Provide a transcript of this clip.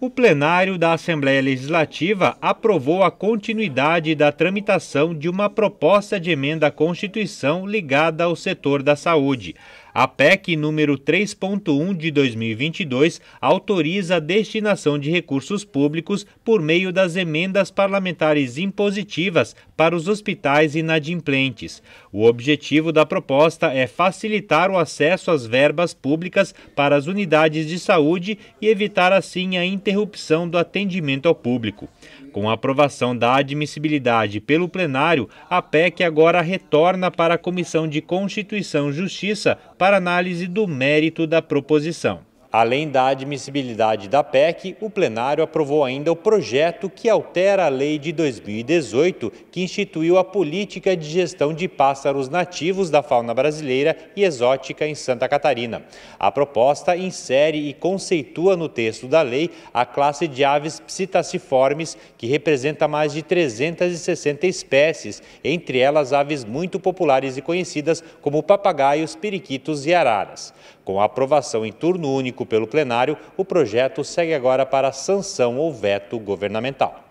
o plenário da Assembleia Legislativa aprovou a continuidade da tramitação de uma proposta de emenda à Constituição ligada ao setor da saúde. A PEC número 3.1 de 2022 autoriza a destinação de recursos públicos por meio das emendas parlamentares impositivas para os hospitais inadimplentes. O objetivo da proposta é facilitar o acesso às verbas públicas para as unidades de saúde e evitar assim a interrupção do atendimento ao público. Com a aprovação da admissibilidade pelo plenário, a PEC agora retorna para a Comissão de Constituição e Justiça para análise do mérito da proposição. Além da admissibilidade da PEC, o plenário aprovou ainda o projeto que altera a lei de 2018, que instituiu a política de gestão de pássaros nativos da fauna brasileira e exótica em Santa Catarina. A proposta insere e conceitua no texto da lei a classe de aves psitaciformes, que representa mais de 360 espécies, entre elas aves muito populares e conhecidas como papagaios, periquitos e araras. Com a aprovação em turno único pelo plenário, o projeto segue agora para sanção ou veto governamental.